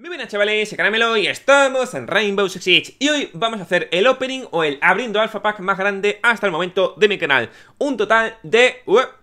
Muy buenas chavales, Caramelo y estamos en Rainbow Six Siege Y hoy vamos a hacer el opening o el abriendo alpha pack más grande hasta el momento de mi canal Un total de...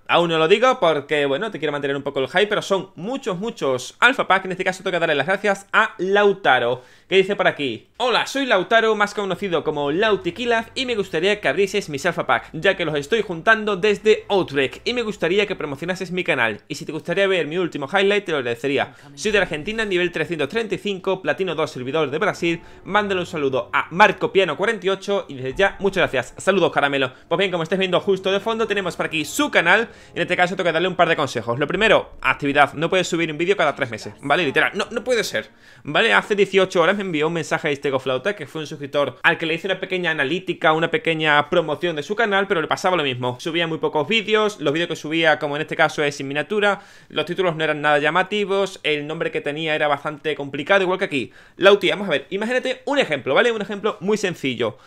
Aún no lo digo porque, bueno, te quiero mantener un poco el hype, pero son muchos, muchos alpha pack. En este caso tengo que darle las gracias a Lautaro, que dice por aquí. Hola, soy Lautaro, más conocido como Lautiquilaf, y me gustaría que abrieses mis alpha pack, ya que los estoy juntando desde Outrek y me gustaría que promocionases mi canal. Y si te gustaría ver mi último highlight, te lo agradecería. Soy de Argentina, nivel 335, platino 2, servidor de Brasil. Mándale un saludo a Marco Piano 48 y desde ya, muchas gracias. Saludos, caramelo. Pues bien, como estás viendo justo de fondo, tenemos por aquí su canal en este caso tengo que darle un par de consejos. Lo primero, actividad. No puedes subir un vídeo cada tres meses, ¿vale? Literal. No, no puede ser. ¿Vale? Hace 18 horas me envió un mensaje a Flauta, que fue un suscriptor al que le hice una pequeña analítica, una pequeña promoción de su canal, pero le pasaba lo mismo. Subía muy pocos vídeos, los vídeos que subía, como en este caso, es sin miniatura, los títulos no eran nada llamativos, el nombre que tenía era bastante complicado, igual que aquí. Lauti, vamos a ver, imagínate un ejemplo, ¿vale? Un ejemplo muy sencillo.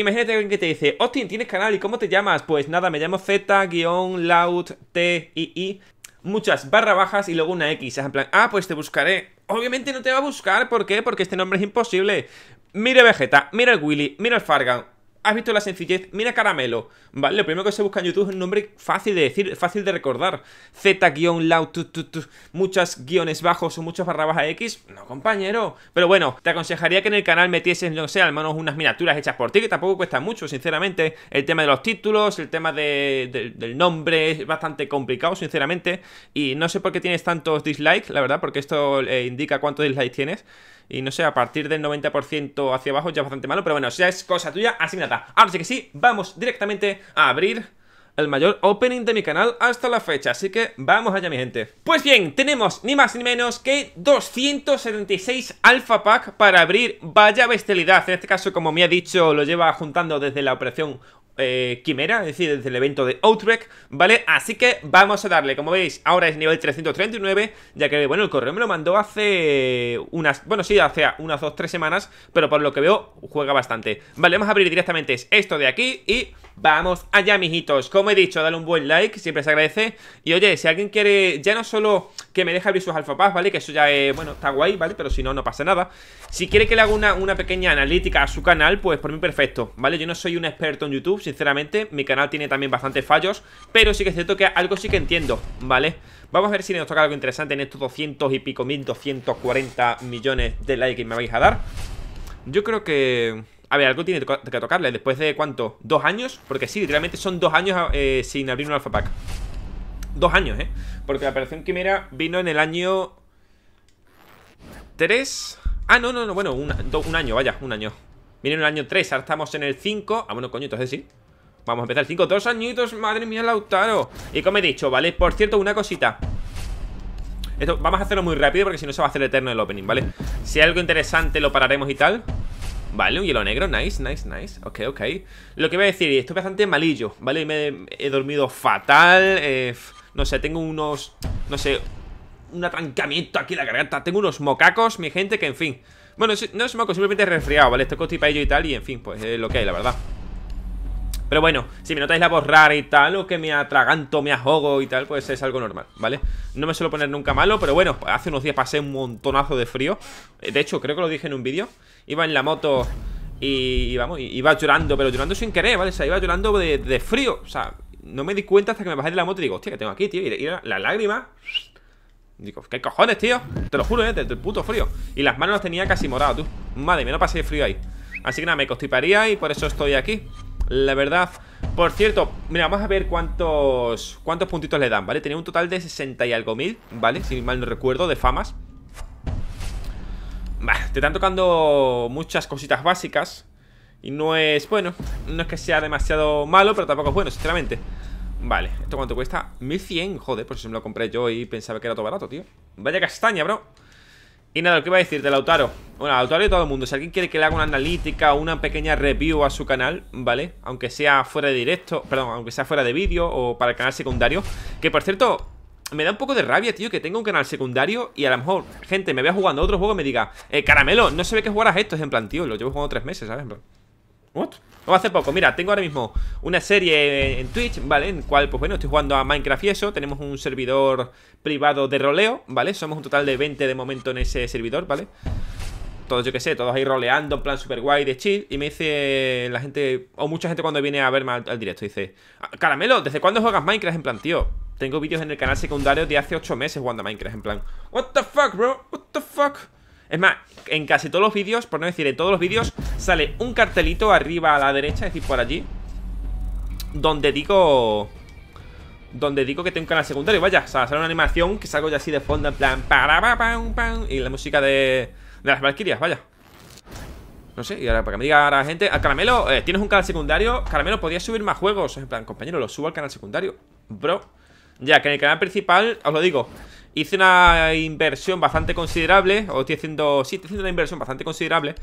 Imagínate alguien que te dice, Austin, tienes canal y ¿cómo te llamas? Pues nada, me llamo Z-Loud-T-I-I. Muchas barra bajas y luego una X. en plan, ah, pues te buscaré. Obviamente no te va a buscar, ¿por qué? Porque este nombre es imposible. Mira Vegeta, mira el Willy, mira el Fargan has visto la sencillez, mira caramelo, ¿vale? Lo primero que se busca en YouTube es un nombre fácil de decir, fácil de recordar. z loud, muchas guiones bajos o muchas barra baja X, no compañero. Pero bueno, te aconsejaría que en el canal metieses, no sé, al menos unas miniaturas hechas por ti, que tampoco cuesta mucho, sinceramente. El tema de los títulos, el tema del nombre es bastante complicado, sinceramente. Y no sé por qué tienes tantos dislikes, la verdad, porque esto eh, indica cuántos dislikes tienes. Y no sé, a partir del 90% hacia abajo ya es bastante malo, pero bueno, ya es cosa tuya, asignada. Ahora sí que sí, vamos directamente a abrir el mayor opening de mi canal hasta la fecha, así que vamos allá mi gente. Pues bien, tenemos ni más ni menos que 276 alpha pack para abrir vaya bestialidad, en este caso como me ha dicho lo lleva juntando desde la operación eh, quimera, es decir, desde el evento de Outrek ¿vale? Así que vamos a darle, como veis, ahora es nivel 339, ya que, bueno, el correo me lo mandó hace unas, bueno, sí, hace unas 2-3 semanas, pero por lo que veo, juega bastante. Vale, vamos a abrir directamente esto de aquí y... Vamos allá, mijitos. Como he dicho, dale un buen like, siempre se agradece. Y oye, si alguien quiere, ya no solo que me deje abrir sus alfapas, ¿vale? Que eso ya, bueno, está guay, ¿vale? Pero si no, no pasa nada. Si quiere que le haga una, una pequeña analítica a su canal, pues por mí perfecto, ¿vale? Yo no soy un experto en YouTube, sinceramente. Mi canal tiene también bastantes fallos, pero sí que es cierto que algo sí que entiendo, ¿vale? Vamos a ver si nos toca algo interesante en estos 200 y pico, 1240 millones de likes que me vais a dar. Yo creo que... A ver, algo tiene que tocarle Después de, ¿cuánto? ¿Dos años? Porque sí, literalmente son dos años eh, sin abrir un Alpha pack Dos años, ¿eh? Porque la operación Quimera vino en el año... Tres... Ah, no, no, no, bueno, un, año, vaya, un año Vino en el año 3, ahora estamos en el 5 Ah, bueno, coño, entonces sí Vamos a empezar el 5, dos añitos, madre mía, Lautaro Y como he dicho, ¿vale? Por cierto, una cosita Esto, vamos a hacerlo muy rápido porque si no se va a hacer eterno el opening, ¿vale? Si algo interesante lo pararemos y tal Vale, un hielo negro, nice, nice, nice Ok, ok Lo que voy a decir, estoy bastante malillo, ¿vale? Me he dormido fatal eh, No sé, tengo unos, no sé Un atrancamiento aquí en la garganta Tengo unos mocacos, mi gente, que en fin Bueno, no es moco, simplemente resfriado, ¿vale? Estoy ello y tal Y en fin, pues lo que hay, la verdad pero bueno, si me notáis la voz rara y tal, o que me atraganto, me ahogo y tal, pues es algo normal, ¿vale? No me suelo poner nunca malo, pero bueno, pues hace unos días pasé un montonazo de frío. Eh, de hecho, creo que lo dije en un vídeo. Iba en la moto y, vamos, iba llorando, pero llorando sin querer, ¿vale? O sea, iba llorando de, frío. O sea, no me di cuenta hasta que me bajé de la moto y digo, hostia, que tengo aquí, tío. Y, las la lágrima Digo, ¿qué cojones, tío? Te lo juro, ¿eh? Del, puto frío. Y las manos las tenía casi moradas, tú. Madre mía, no pasé frío ahí. Así que nada, me constiparía y por eso estoy aquí. La verdad. Por cierto, mira, vamos a ver cuántos cuántos puntitos le dan, ¿vale? Tenía un total de 60 y algo mil, ¿vale? Si mal no recuerdo, de famas. Bah, te están tocando muchas cositas básicas. Y no es, bueno, no es que sea demasiado malo, pero tampoco es bueno, sinceramente. Vale, ¿esto cuánto cuesta? 1100, joder, por eso me lo compré yo y pensaba que era todo barato, tío. Vaya castaña, bro. Y nada, lo que iba a decir de Lautaro. Bueno, Lautaro y todo el mundo. Si alguien quiere que le haga una analítica o una pequeña review a su canal, ¿vale? Aunque sea fuera de directo, perdón, aunque sea fuera de vídeo o para el canal secundario. Que por cierto, me da un poco de rabia, tío, que tengo un canal secundario y a lo mejor gente me vea jugando a otro juego y me diga, eh, caramelo, no se ve que jugarás esto. Es en plan, tío, lo llevo jugando tres meses, ¿sabes? What? O hace poco, mira, tengo ahora mismo una serie en Twitch, ¿vale? En cual, pues bueno, estoy jugando a Minecraft y eso Tenemos un servidor privado de roleo, ¿vale? Somos un total de 20 de momento en ese servidor, ¿vale? Todos, yo que sé, todos ahí roleando en plan super guay de chill Y me dice la gente, o mucha gente cuando viene a verme al, al directo Dice, ah, Caramelo, ¿desde cuándo juegas Minecraft? En plan, tío, tengo vídeos en el canal secundario de hace 8 meses Cuando Minecraft, en plan What the fuck, bro, what the fuck Es más, en casi todos los vídeos, por no decir en todos los vídeos Sale un cartelito arriba a la derecha, es decir, por allí Donde digo... Donde digo que tengo un canal secundario, vaya O sea, sale una animación que salgo ya así de fondo, en plan para, pa, pa, pam, Y la música de, de las Valquirias. vaya no sé, y ahora para que me diga la gente A ah, Caramelo, eh, tienes un canal secundario Caramelo, podías subir más juegos En plan, compañero, lo subo al canal secundario Bro ya, que en el canal principal, os lo digo Hice una inversión bastante considerable O estoy haciendo, sí, estoy haciendo una inversión bastante considerable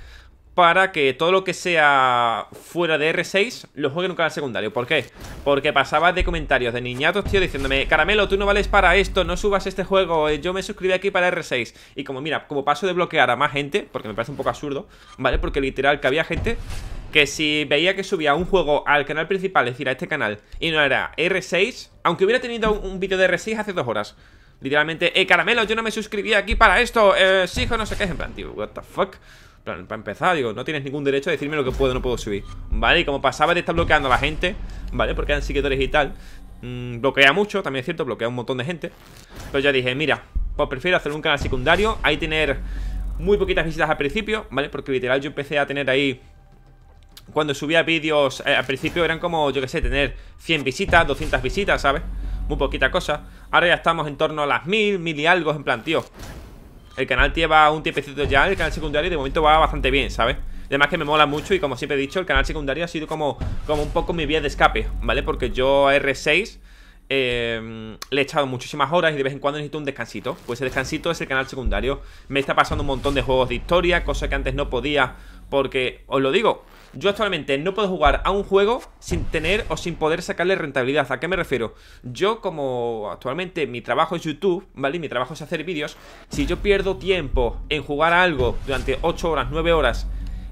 para que todo lo que sea fuera de R6 lo juegue en un canal secundario. ¿Por qué? Porque pasaba de comentarios de niñatos, tío, diciéndome, Caramelo, tú no vales para esto, no subas este juego, eh, yo me suscribí aquí para R6. Y como, mira, como paso de bloquear a más gente, porque me parece un poco absurdo, ¿vale? Porque literal que había gente que si veía que subía un juego al canal principal, es decir, a este canal, y no era R6, aunque hubiera tenido un, vídeo de R6 hace dos horas, literalmente, eh, Caramelo, yo no me suscribí aquí para esto, eh, sí, hijo, no sé qué, es en plan, tío, what the fuck para empezar, digo, no tienes ningún derecho a decirme lo que puedo o no puedo subir. ¿Vale? Y como pasaba de estar bloqueando a la gente, ¿vale? Porque eran seguidores y tal. Mm, bloquea mucho, también es cierto, bloquea un montón de gente. Pero ya dije, mira, pues prefiero hacer un canal secundario. Ahí tener muy poquitas visitas al principio, ¿vale? Porque literal yo empecé a tener ahí cuando subía vídeos eh, al principio eran como, yo que sé, tener 100 visitas, 200 visitas, ¿sabes? Muy poquita cosa. Ahora ya estamos en torno a las 1000, mil y algo, en plan, tío. El canal lleva un tiempecito ya, el canal secundario, y de momento va bastante bien, ¿sabes? Además que me mola mucho y como siempre he dicho, el canal secundario ha sido como, como un poco mi vía de escape, ¿vale? Porque yo a R6 eh, le he echado muchísimas horas y de vez en cuando necesito un descansito. Pues el descansito es el canal secundario. Me está pasando un montón de juegos de historia, cosas que antes no podía, porque os lo digo, yo actualmente no puedo jugar a un juego sin tener o sin poder sacarle rentabilidad. ¿A qué me refiero? Yo como actualmente mi trabajo es YouTube, ¿vale? Mi trabajo es hacer vídeos. Si yo pierdo tiempo en jugar a algo durante 8 horas, 9 horas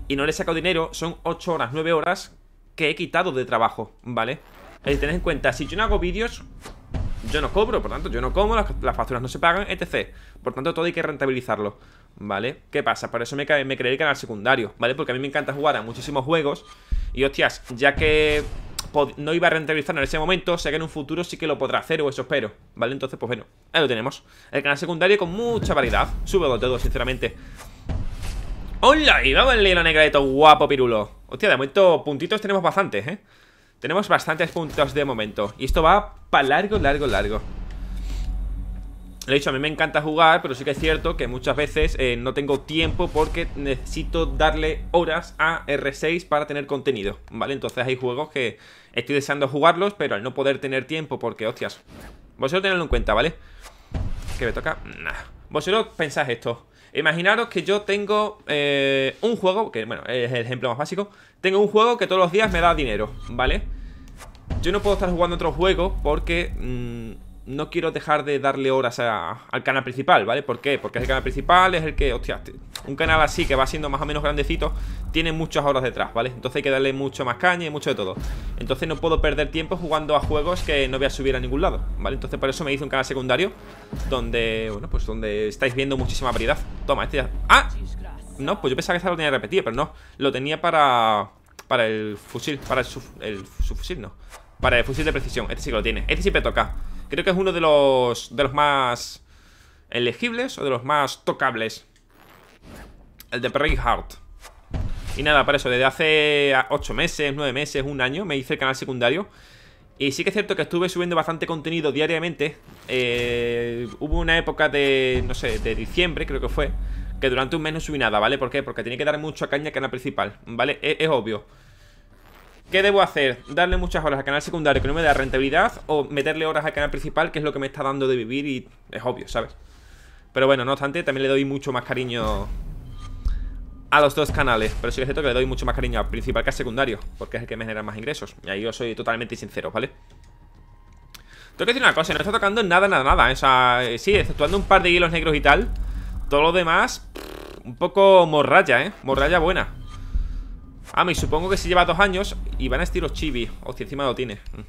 y no le saco dinero, son 8 horas, 9 horas que he quitado de trabajo, ¿vale? Hay que tener en cuenta, si yo no hago vídeos, yo no cobro, por tanto, yo no como, las, las facturas no se pagan, etc. Por tanto, todo hay que rentabilizarlo. ¿vale? ¿Qué pasa? Por eso me, creé el canal secundario, ¿vale? Porque a mí me encanta jugar a muchísimos juegos y, hostias, ya que no iba a rentabilizar en ese momento, sé que en un futuro sí que lo podrá hacer o eso espero, ¿vale? Entonces, pues bueno, ahí lo tenemos. El canal secundario con mucha variedad. Sube todo, sinceramente. ¡Hola! Y vamos la negra de todo guapo, pirulo. Hostia, de momento puntitos tenemos bastantes, ¿eh? Tenemos bastantes puntos de momento. Y esto va para largo, largo, largo. Le he dicho, a mí me encanta jugar, pero sí que es cierto que muchas veces eh, no tengo tiempo porque necesito darle horas a R6 para tener contenido, ¿vale? Entonces hay juegos que estoy deseando jugarlos, pero al no poder tener tiempo porque, hostias, vosotros tenedlo en cuenta, ¿vale? Que me toca... Nada. Vosotros pensáis esto. Imaginaros que yo tengo eh, un juego, que bueno, es el ejemplo más básico, tengo un juego que todos los días me da dinero, ¿vale? Yo no puedo estar jugando otro juego porque... Mm, no quiero dejar de darle horas al canal principal, ¿vale? ¿Por qué? Porque es el canal principal es el que, hostia, un canal así que va siendo más o menos grandecito, tiene muchas horas detrás, ¿vale? Entonces hay que darle mucho más caña y mucho de todo. Entonces no puedo perder tiempo jugando a juegos que no voy a subir a ningún lado, ¿vale? Entonces por eso me hice un canal secundario donde, bueno, pues donde estáis viendo muchísima variedad. Toma, este ya... ¡Ah! No, pues yo pensaba que esta lo tenía repetido, pero no. Lo tenía para... Para el fusil, para el, el subfusil, no para el fusil de precisión, este sí que lo tiene Este sí me toca Creo que es uno de los, de los más elegibles o de los más tocables El de Perry Hart Y nada, para eso, desde hace 8 ah, meses, 9 meses, un año Me hice el canal secundario y sí que es cierto que estuve subiendo bastante contenido diariamente eh, Hubo una época de, no sé, de diciembre creo que fue Que durante un mes no subí nada, ¿vale? ¿Por qué? Porque tenía que dar mucho a caña al canal principal, ¿vale? E, es obvio ¿Qué debo hacer? ¿Darle muchas horas al canal secundario que no me da rentabilidad? ¿O meterle horas al canal principal que es lo que me está dando de vivir y es obvio, ¿sabes? Pero bueno, no obstante, también le doy mucho más cariño a los dos canales Pero sí es cierto que le doy mucho más cariño al principal que al secundario Porque es el que me genera más ingresos Y ahí yo soy totalmente sincero, ¿vale? Tengo que decir una cosa, no está tocando nada, nada, nada ¿eh? O sea, eh, sí, exceptuando un par de hilos negros y tal Todo lo demás, un poco morralla, ¿eh? Morralla buena Ah, me supongo que si lleva dos años y van a estilo chibi. Hostia, encima lo tiene. Mm.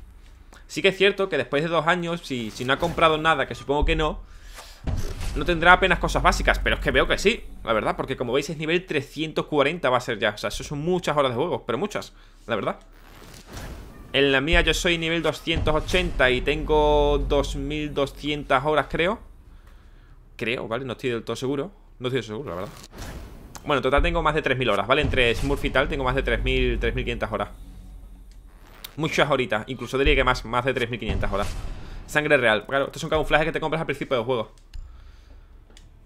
Sí que es cierto que después de dos años, si, si no ha comprado nada, que supongo que no, no tendrá apenas cosas básicas. Pero es que veo que sí, la verdad, porque como veis es nivel 340 va a ser ya. O sea, eso son muchas horas de juego, pero muchas, la verdad. En la mía yo soy nivel 280 y tengo 2200 horas, creo. Creo, ¿vale? No estoy del todo seguro. No estoy seguro, la verdad. Bueno, total tengo más de 3.000 horas, ¿vale? Entre Smurf y tal tengo más de 3.000, 3.500 horas Muchas horitas, incluso diría que más, más de 3.500 horas Sangre real, claro, estos son camuflajes que te compras al principio del juego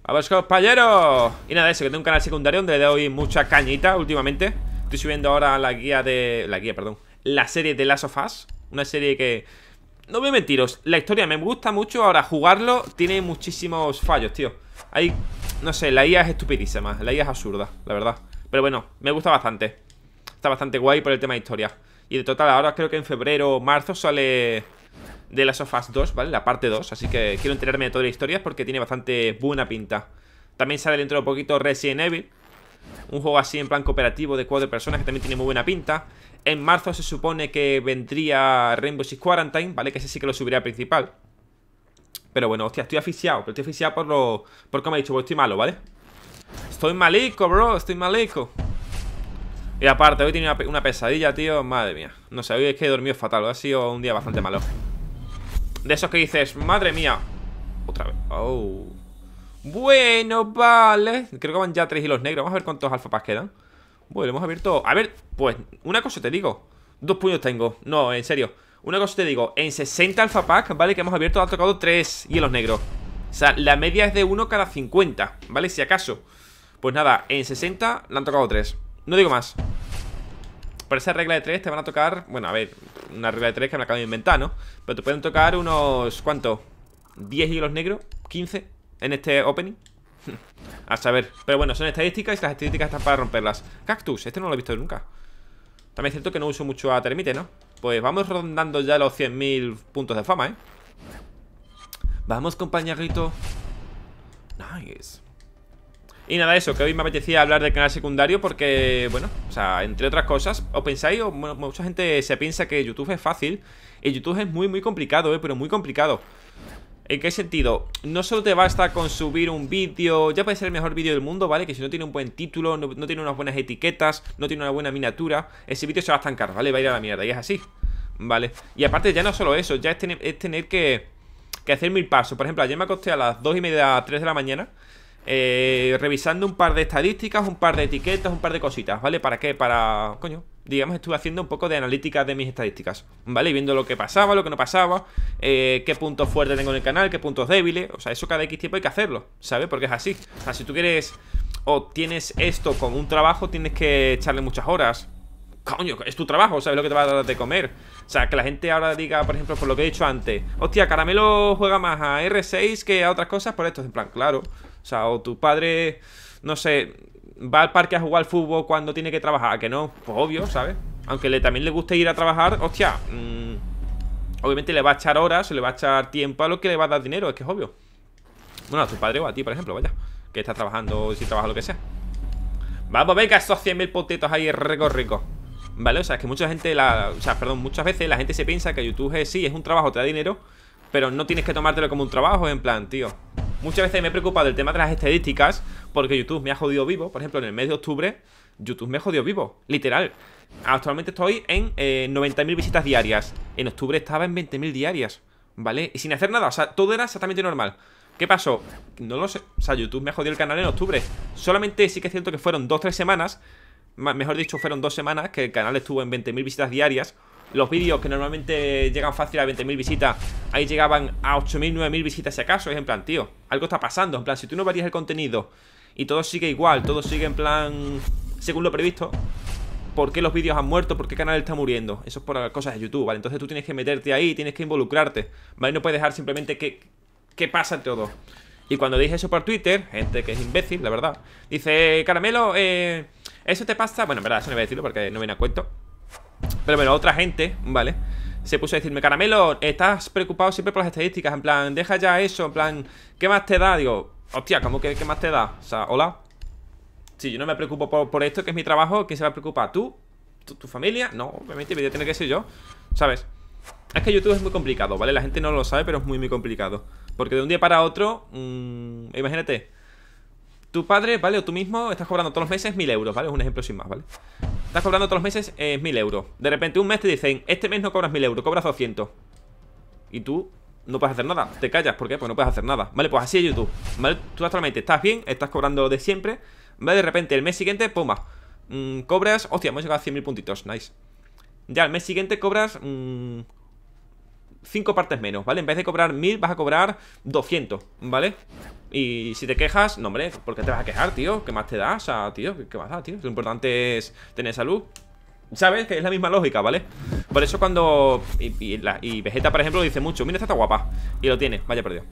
¡A ver, compañeros! Y nada, eso, que tengo un canal secundario donde le doy mucha cañita últimamente Estoy subiendo ahora la guía de... la guía, perdón La serie de Last of Us Una serie que... No voy a mentiros, la historia me gusta mucho Ahora, jugarlo tiene muchísimos fallos, tío Hay no sé, la IA es estupidísima La IA es absurda, la verdad Pero bueno, me gusta bastante Está bastante guay por el tema de historia Y de total, ahora creo que en febrero o marzo sale de las Us 2, ¿vale? La parte 2 Así que quiero enterarme de toda la historia porque tiene bastante buena pinta También sale dentro de poquito Resident Evil Un juego así en plan cooperativo de cuatro personas que también tiene muy buena pinta En marzo se supone que vendría Rainbow Six Quarantine, ¿vale? Que ese sí que lo subiría a principal pero bueno, hostia, estoy aficiado Pero estoy aficiado por lo... Por me he dicho, estoy malo, ¿vale? Estoy malico, bro, estoy malico Y aparte, hoy tenido una pesadilla, tío Madre mía No sé, hoy es que he dormido fatal Ha sido un día bastante malo De esos que dices, madre mía Otra vez, oh Bueno, vale Creo que van ya tres hilos negros Vamos a ver cuántos alfapas quedan Bueno, hemos abierto... A ver, pues, una cosa te digo Dos puños tengo No, en serio una cosa te digo, en 60 alfa pack, ¿vale? Que hemos abierto, han tocado 3 hielos negros. O sea, la media es de 1 cada 50, ¿vale? Si acaso. Pues nada, en 60 le han tocado 3. No digo más. Por esa regla de 3 te van a tocar, bueno, a ver, una regla de 3 que me acabo de inventar, ¿no? Pero te pueden tocar unos, ¿cuántos? 10 hielos negros, 15 en este opening. a saber. Pero bueno, son estadísticas y las estadísticas están para romperlas. Cactus, este no lo he visto nunca. También es cierto que no uso mucho a termite, ¿no? Pues vamos rondando ya los 100.000 puntos de fama, ¿eh? Vamos, compañerito. Nice. Y nada, eso, que hoy me apetecía hablar del canal secundario porque, bueno, o sea, entre otras cosas, os pensáis, o, mucha gente se piensa que YouTube es fácil y YouTube es muy, muy complicado, ¿eh? Pero muy complicado. ¿En qué sentido? No solo te basta con subir un vídeo, ya puede ser el mejor vídeo del mundo, ¿vale? Que si no tiene un buen título, no, tiene unas buenas etiquetas, no tiene una buena miniatura, ese vídeo se va a estancar, ¿vale? Va a ir a la mierda y es así, ¿vale? Y aparte ya no solo eso, ya es tener, que, que hacer mil pasos. Por ejemplo, ayer me acosté a las 2 y media, 3 de la mañana eh, revisando un par de estadísticas, un par de etiquetas, un par de cositas, ¿vale? ¿Para qué? Para... coño, digamos, estuve haciendo un poco de analítica de mis estadísticas, ¿vale? Y viendo lo que pasaba, lo que no pasaba, eh, qué puntos fuertes tengo en el canal, qué puntos débiles, o sea, eso cada X tiempo hay que hacerlo, ¿sabes? Porque es así, o sea, si tú quieres o tienes esto con un trabajo, tienes que echarle muchas horas. Coño, es tu trabajo, ¿sabes lo que te va a dar de comer? O sea, que la gente ahora diga, por ejemplo, por lo que he dicho antes, hostia, Caramelo juega más a R6 que a otras cosas por esto, en plan, claro sea, o tu padre, no sé, va al parque a jugar al fútbol cuando tiene que trabajar, que no, pues obvio, ¿sabes? Aunque le, también le guste ir a trabajar, hostia, mm, obviamente le va a echar horas, le va a echar tiempo a lo que le va a dar dinero, es que es obvio. Bueno, a tu padre o a ti, por ejemplo, vaya, que está trabajando, si trabaja lo que sea. Vamos, venga, estos 100.000 potetos ahí, rico, rico. ¿Vale? O sea, es que mucha gente, la, o sea, perdón, muchas veces la gente se piensa que YouTube sí, es un trabajo, te da dinero, pero no tienes que tomártelo como un trabajo, en plan, tío. Muchas veces me he preocupado del tema de las estadísticas porque YouTube me ha jodido vivo. Por ejemplo, en el mes de octubre, YouTube me ha jodido vivo, literal. Actualmente estoy en 90.000 eh, visitas diarias. En octubre estaba en 20.000 diarias, ¿vale? Y sin hacer nada, o sea, todo era exactamente normal. ¿Qué pasó? No lo sé. O sea, YouTube me ha jodido el canal en octubre. Solamente sí que es cierto que fueron 2-3 semanas. Mejor dicho, fueron 2 semanas que el canal estuvo en 20.000 visitas diarias. Los vídeos que normalmente llegan fácil a 20.000 visitas Ahí llegaban a 8.000, 9.000 visitas si acaso Es en plan, tío, algo está pasando En plan, si tú no varías el contenido Y todo sigue igual, todo sigue en plan Según lo previsto ¿Por qué los vídeos han muerto? ¿Por qué canal está muriendo? Eso es por cosas de YouTube, ¿vale? Entonces tú tienes que meterte ahí, tienes que involucrarte ¿Vale? No puedes dejar simplemente que, que pasa todo y cuando dije eso por Twitter, gente que es imbécil, la verdad Dice, Caramelo, eh, eso te pasa Bueno, en verdad, eso no voy a decirlo porque no viene a cuento pero bueno, otra gente, ¿vale? Se puso a decirme, Caramelo, estás preocupado siempre por las estadísticas, en plan, deja ya eso, en plan, ¿qué más te da? Digo, hostia, ¿cómo que qué más te da? O sea, hola. Si yo no me preocupo por, esto, que es mi trabajo, ¿quién se va a preocupar? ¿Tú? ¿Tu, familia? No, obviamente voy a tener que ser yo, ¿sabes? Es que YouTube es muy complicado, ¿vale? La gente no lo sabe, pero es muy, muy complicado. Porque de un día para otro, mm, imagínate, tu padre, ¿vale? O tú mismo estás cobrando todos los meses mil euros, ¿vale? Es un ejemplo sin más, ¿vale? cobrando todos los meses es eh, 1000 euros. De repente un mes te dicen, este mes no cobras 1000 euros, cobras 200. Y tú no puedes hacer nada. Te callas, ¿por qué? Pues no puedes hacer nada. Vale, pues así es YouTube. Vale, tú actualmente estás bien, estás cobrando de siempre. Vale, de repente el mes siguiente, pumba. Mm, cobras, hostia, hemos llegado a 100.000 puntitos, nice. Ya el mes siguiente cobras mm, 5 partes menos, ¿vale? En vez de cobrar 1000 vas a cobrar 200, ¿vale? Y si te quejas, no hombre, ¿por qué te vas a quejar, tío? ¿Qué más te das, O sea, tío, ¿qué más da, tío? Lo importante es tener salud ¿Sabes? Que es la misma lógica, ¿vale? Por eso cuando... Y, Vegeta, por ejemplo, dice mucho Mira, esta está guapa Y lo tiene, vaya perdido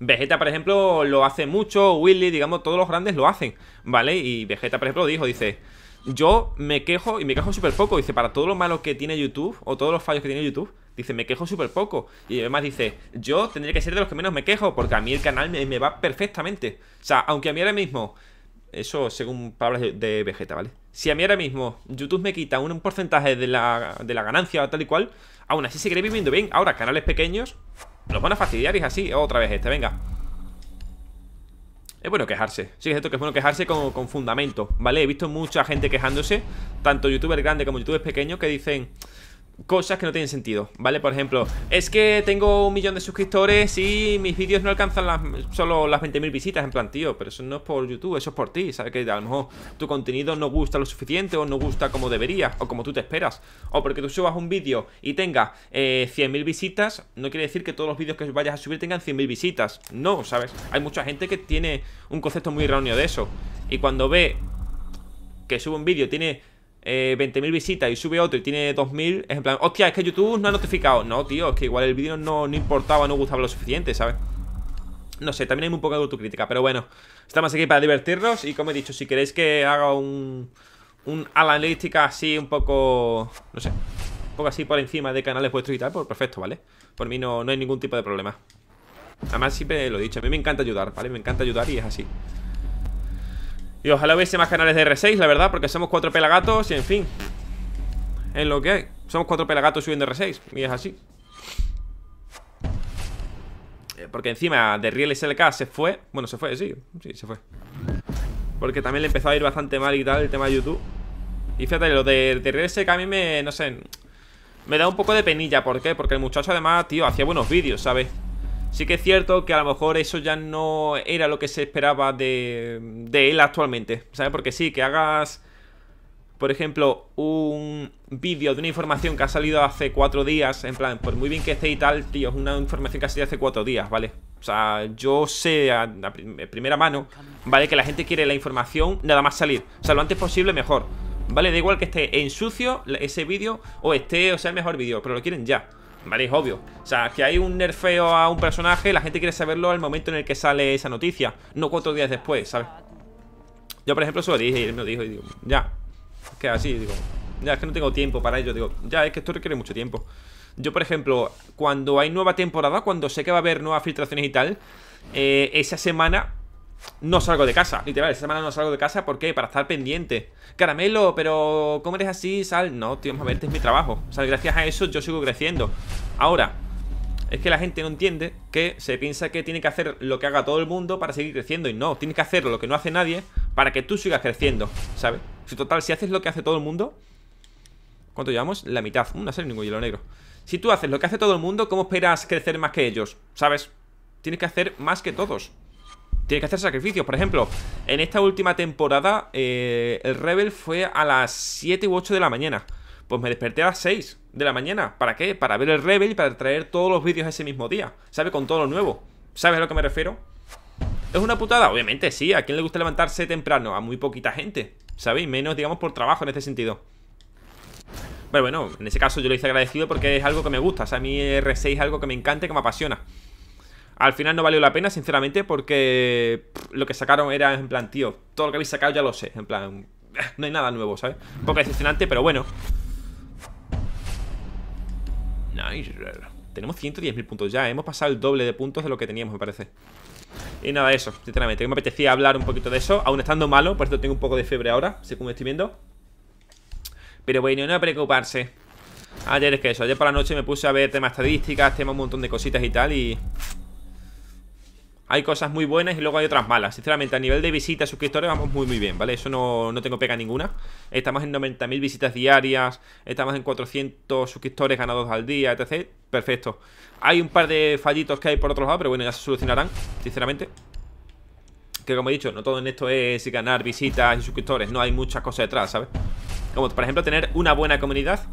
Vegeta, por ejemplo, lo hace mucho Willy, digamos, todos los grandes lo hacen ¿Vale? Y Vegeta, por ejemplo, dijo, dice Yo me quejo, y me quejo súper poco Dice, para todo lo malo que tiene YouTube O todos los fallos que tiene YouTube Dice, me quejo súper poco. Y además dice, yo tendría que ser de los que menos me quejo, porque a mí el canal me, va perfectamente. O sea, aunque a mí ahora mismo... Eso según palabras de Vegeta, ¿vale? Si a mí ahora mismo YouTube me quita un, porcentaje de la, ganancia o tal y cual, aún así seguiré viviendo bien. Ahora, canales pequeños los van a fastidiar y es así. Otra vez este, venga. Es bueno quejarse. Sí, es cierto que es bueno quejarse con, con, fundamento, ¿vale? He visto mucha gente quejándose, tanto youtubers grandes como youtubers pequeños, que dicen cosas que no tienen sentido, ¿vale? Por ejemplo, es que tengo un millón de suscriptores y mis vídeos no alcanzan las, solo las 20.000 visitas, en plan, tío, pero eso no es por YouTube, eso es por ti, ¿sabes? Que a lo mejor tu contenido no gusta lo suficiente o no gusta como debería, o como tú te esperas, o porque tú subas un vídeo y tengas 100.000 eh, visitas, no quiere decir que todos los vídeos que vayas a subir tengan 100.000 visitas, no, ¿sabes? Hay mucha gente que tiene un concepto muy erróneo de eso, y cuando ve que sube un vídeo, tiene 20.000 eh, visitas y sube otro y tiene 2.000, es en plan, hostia, es que YouTube no ha notificado. No, tío, es que igual el vídeo no, importaba, no gustaba lo suficiente, ¿sabes? No sé, también hay un poco de autocrítica, pero bueno, estamos aquí para divertirnos y como he dicho, si queréis que haga un, un analítica así un poco, no sé, un poco así por encima de canales vuestros y tal, pues perfecto, ¿vale? Por mí no, no hay ningún tipo de problema. Además siempre lo he dicho, a mí me encanta ayudar, ¿vale? Me encanta ayudar y es así. Y ojalá hubiese más canales de R6, la verdad Porque somos cuatro pelagatos y en fin En lo que hay Somos cuatro pelagatos subiendo R6 Y es así eh, Porque encima de Riel SLK se fue Bueno, se fue, sí, sí, se fue Porque también le empezó a ir bastante mal y tal El tema de YouTube Y fíjate, lo de, de Riel SLK a mí me, no sé Me da un poco de penilla, ¿por qué? Porque el muchacho además, tío, hacía buenos vídeos, ¿sabes? Sí que es cierto que a lo mejor eso ya no era lo que se esperaba de, él actualmente, ¿sabes? Porque sí, que hagas, por ejemplo, un vídeo de una información que ha salido hace cuatro días, en plan, pues muy bien que esté y tal, tío, es una información que ha salido hace cuatro días, ¿vale? O sea, yo sé a, primera mano, ¿vale? Que la gente quiere la información nada más salir, o sea, lo antes posible mejor, ¿vale? Da igual que esté en sucio ese vídeo o esté, o sea, el mejor vídeo, pero lo quieren ya. ¿Vale? Es obvio. O sea, que hay un nerfeo a un personaje, la gente quiere saberlo al momento en el que sale esa noticia, no cuatro días después, ¿sabes? Yo, por ejemplo, eso lo dije y él me lo dijo y digo, ya. Es que así, digo, ya, es que no tengo tiempo para ello, digo, ya, es que esto requiere mucho tiempo. Yo, por ejemplo, cuando hay nueva temporada, cuando sé que va a haber nuevas filtraciones y tal, eh, esa semana no salgo de casa. Literal, esta semana no salgo de casa. ¿Por qué? Para estar pendiente. Caramelo, pero ¿cómo eres así? Sal. No, tío, vamos a este es mi trabajo. O gracias a eso yo sigo creciendo. Ahora, es que la gente no entiende que se piensa que tiene que hacer lo que haga todo el mundo para seguir creciendo. Y no, tiene que hacer lo que no hace nadie para que tú sigas creciendo, ¿sabes? Si total, si haces lo que hace todo el mundo. ¿Cuánto llevamos? La mitad. no ser ningún hielo negro. Si tú haces lo que hace todo el mundo, ¿cómo esperas crecer más que ellos? ¿Sabes? Tienes que hacer más que todos. Tienes que hacer sacrificios. Por ejemplo, en esta última temporada eh, el Rebel fue a las 7 u 8 de la mañana. Pues me desperté a las 6 de la mañana. ¿Para qué? Para ver el Rebel y para traer todos los vídeos ese mismo día. ¿Sabes? Con todo lo nuevo. ¿Sabes a lo que me refiero? ¿Es una putada? Obviamente sí. ¿A quién le gusta levantarse temprano? A muy poquita gente. ¿Sabéis? Menos, digamos, por trabajo en este sentido. Pero bueno, en ese caso yo lo hice agradecido porque es algo que me gusta. O sea, a mí R6 es algo que me encanta y que me apasiona. Al final no valió la pena, sinceramente, porque lo que sacaron era en plan, tío, todo lo que habéis sacado ya lo sé. En plan, no hay nada nuevo, ¿sabes? Un poco decepcionante, pero bueno. Nice. Tenemos 110.000 puntos ya, ¿eh? hemos pasado el doble de puntos de lo que teníamos, me parece. Y nada, eso, sinceramente, me apetecía hablar un poquito de eso, aún estando malo, por eso tengo un poco de fiebre ahora, según me estoy viendo. Pero bueno, no hay preocuparse. Ayer es que eso, ayer por la noche me puse a ver temas estadísticas, temas un montón de cositas y tal, y hay cosas muy buenas y luego hay otras malas. Sinceramente, a nivel de visitas, suscriptores, vamos muy, muy bien, ¿vale? Eso no, no tengo pega ninguna. Estamos en 90.000 visitas diarias, estamos en 400 suscriptores ganados al día, etc. Perfecto. Hay un par de fallitos que hay por otro lado, pero bueno, ya se solucionarán, sinceramente. Que como he dicho, no todo en esto es ganar visitas y suscriptores, no hay muchas cosas detrás, ¿sabes? Como por ejemplo tener una buena comunidad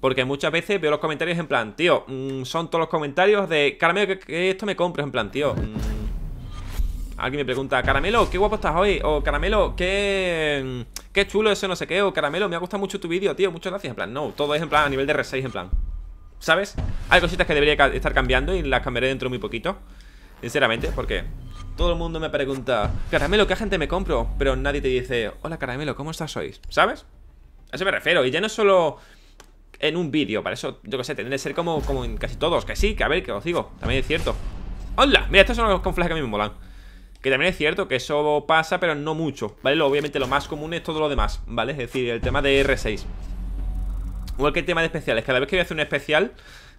porque muchas veces veo los comentarios en plan, tío, mm, son todos los comentarios de caramelo, que, esto me compro, en plan, tío. Mm, alguien me pregunta, caramelo, qué guapo estás hoy. O caramelo, qué, mm, qué chulo eso, no sé qué. O caramelo, me ha gustado mucho tu vídeo, tío, muchas gracias. En plan, no, todo es en plan a nivel de R6, en plan. ¿Sabes? Hay cositas que debería estar cambiando y las cambiaré dentro de muy poquito. Sinceramente, porque todo el mundo me pregunta, caramelo, ¿qué gente me compro? Pero nadie te dice, hola caramelo, ¿cómo estás hoy? ¿Sabes? A eso me refiero. Y ya no es solo en un vídeo. Para eso, yo que sé, tendré que ser como, como en casi todos. Que sí, que a ver, que os digo. También es cierto. ¡Hola! Mira, estos son los con que a mí me molan. Que también es cierto que eso pasa, pero no mucho, ¿vale? obviamente lo más común es todo lo demás, ¿vale? Es decir, el tema de R6. Igual que el tema de especiales. Cada vez que voy a hacer un especial,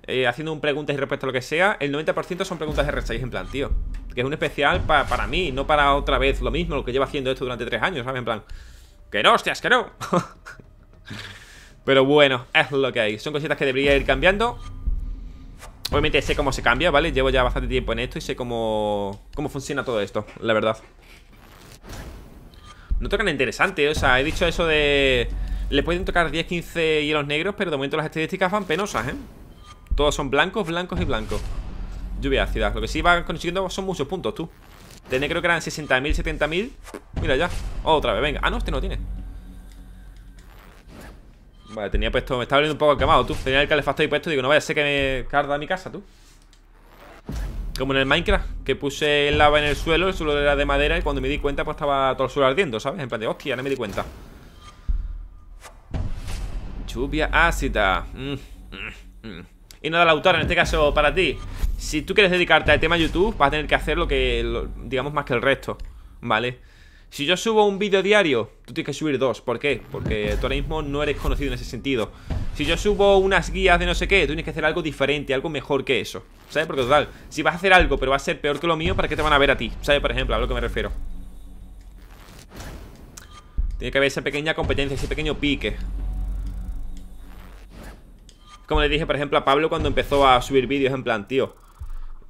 eh, haciendo un preguntas y respuestas lo que sea, el 90% son preguntas de R6 en plan, tío. Que es un especial para mí, no para otra vez lo mismo, lo que llevo haciendo esto durante tres años, ¿sabes? En plan, que no, hostias, que no. Pero bueno, es lo que hay Son cositas que debería ir cambiando Obviamente sé cómo se cambia, ¿vale? Llevo ya bastante tiempo en esto y sé cómo, cómo funciona todo esto, la verdad No tocan interesante, o sea, he dicho eso de... Le pueden tocar 10, 15 hielos negros, pero de momento las estadísticas van penosas, ¿eh? Todos son blancos, blancos y blancos Lluvia ciudad lo que sí van consiguiendo son muchos puntos, tú tiene creo que eran 60.000, 70.000 Mira ya, otra vez, venga Ah, no, este no tiene Vale, tenía puesto. Me estaba viendo un poco quemado, tú. Tenía el calefactor ahí puesto. Digo, no vaya sé que me carda mi casa, tú. Como en el Minecraft, que puse el lava en el suelo, el suelo era de madera y cuando me di cuenta, pues estaba todo el suelo ardiendo, ¿sabes? En plan de, hostia, no me di cuenta. Lluvia ácida. Mm, mm, mm. Y nada, Lautaro, en este caso para ti Si tú quieres dedicarte al tema YouTube Vas a tener que hacer lo que, digamos, más que el resto ¿Vale? Si yo subo un vídeo diario, tú tienes que subir dos. ¿Por qué? Porque tú ahora mismo no eres conocido en ese sentido. Si yo subo unas guías de no sé qué, tú tienes que hacer algo diferente, algo mejor que eso. ¿Sabes? Porque total, si vas a hacer algo pero va a ser peor que lo mío, ¿para qué te van a ver a ti? ¿Sabes? Por ejemplo, a lo que me refiero. Tiene que haber esa pequeña competencia, ese pequeño pique. Como le dije, por ejemplo, a Pablo cuando empezó a subir vídeos en plan, tío,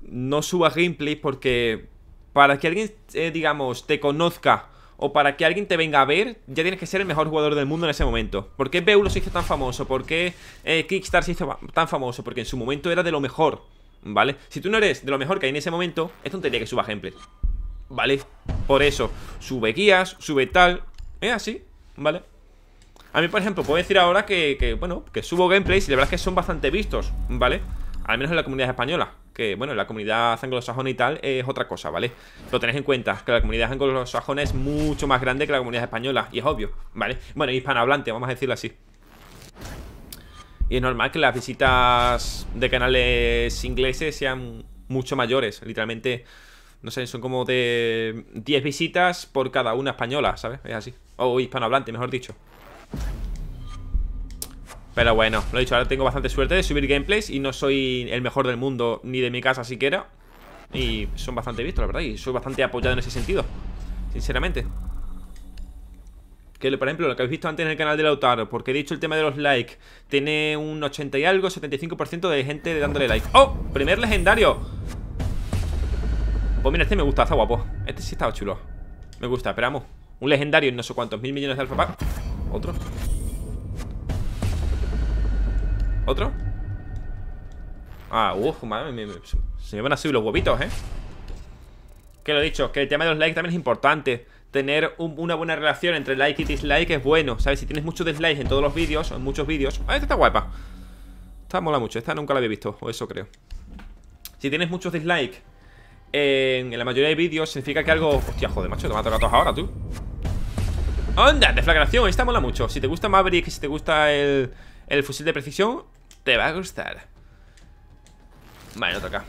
no subas gameplay porque para que alguien, eh, digamos, te conozca o para que alguien te venga a ver, ya tienes que ser el mejor jugador del mundo en ese momento. ¿Por qué b se hizo tan famoso? ¿Por qué eh, Kickstarter se hizo tan famoso? Porque en su momento era de lo mejor, ¿vale? Si tú no eres de lo mejor que hay en ese momento, es tontería que suba gameplay, ¿vale? Por eso, sube guías, sube tal, es así, ¿vale? A mí, por ejemplo, puedo decir ahora que, bueno, que subo gameplays y la verdad es que son bastante vistos, ¿vale? vale al menos en la comunidad española, que bueno, la comunidad anglosajona y tal es otra cosa, ¿vale? Lo tenéis en cuenta, que la comunidad anglosajona es mucho más grande que la comunidad española, y es obvio, ¿vale? Bueno, hispanohablante, vamos a decirlo así. Y es normal que las visitas de canales ingleses sean mucho mayores, literalmente, no sé, son como de 10 visitas por cada una española, ¿sabes? Es así, o hispanohablante, mejor dicho. Pero bueno, lo he dicho, ahora tengo bastante suerte de subir gameplays Y no soy el mejor del mundo, ni de mi casa siquiera Y son bastante vistos, la verdad Y soy bastante apoyado en ese sentido Sinceramente que por ejemplo lo que habéis visto antes en el canal de Lautaro, porque he dicho el tema de los likes, tiene un 80 y algo, 75% de gente dándole like. ¡Oh! ¡Primer legendario! Pues mira, este me gusta, está guapo. Este sí estaba chulo. Me gusta, esperamos. Un legendario y no sé cuántos mil millones de alfa. Otro. ¿Otro? Ah, uff, uh, madre Se me van a subir los huevitos, ¿eh? Que lo he dicho, que el tema de los likes también es importante Tener una buena relación entre like y dislike es bueno ¿Sabes? Si tienes muchos dislikes en todos los vídeos, en muchos vídeos Ah, esta está guapa Esta mola mucho, esta nunca la había visto, o eso creo Si tienes muchos dislikes en, la mayoría de vídeos significa que algo... Hostia, joder, macho, te van a todos ahora, tú ¡Onda! Deflagración, esta mola mucho Si te gusta Maverick, si te gusta el fusil de precisión te va a gustar Vale, no toca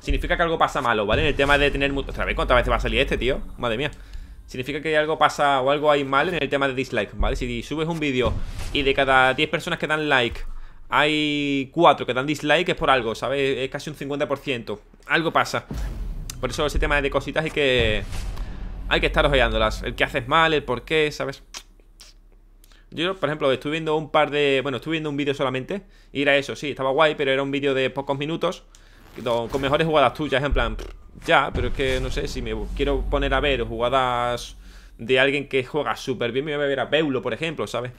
Significa que algo pasa malo, ¿vale? En el tema de tener... Otra vez, ¿cuántas veces va a salir este, tío? Madre mía Significa que algo pasa o algo hay mal en el tema de dislike, ¿vale? Si subes un vídeo y de cada 10 personas que dan like hay 4 que dan dislike es por algo, ¿sabes? Es casi un 50%. Algo pasa. Por eso ese tema de cositas hay que... Hay que estar ojeándolas. El que haces mal, el por qué, ¿sabes? Yo, por ejemplo, estuve viendo un par de... Bueno, estuve viendo un vídeo solamente Y era eso, sí, estaba guay, pero era un vídeo de pocos minutos Con mejores jugadas tuyas, en plan... Ya, pero es que no sé, si me quiero poner a ver jugadas de alguien que juega súper bien Me voy a ver a Beulo, por ejemplo, ¿sabes?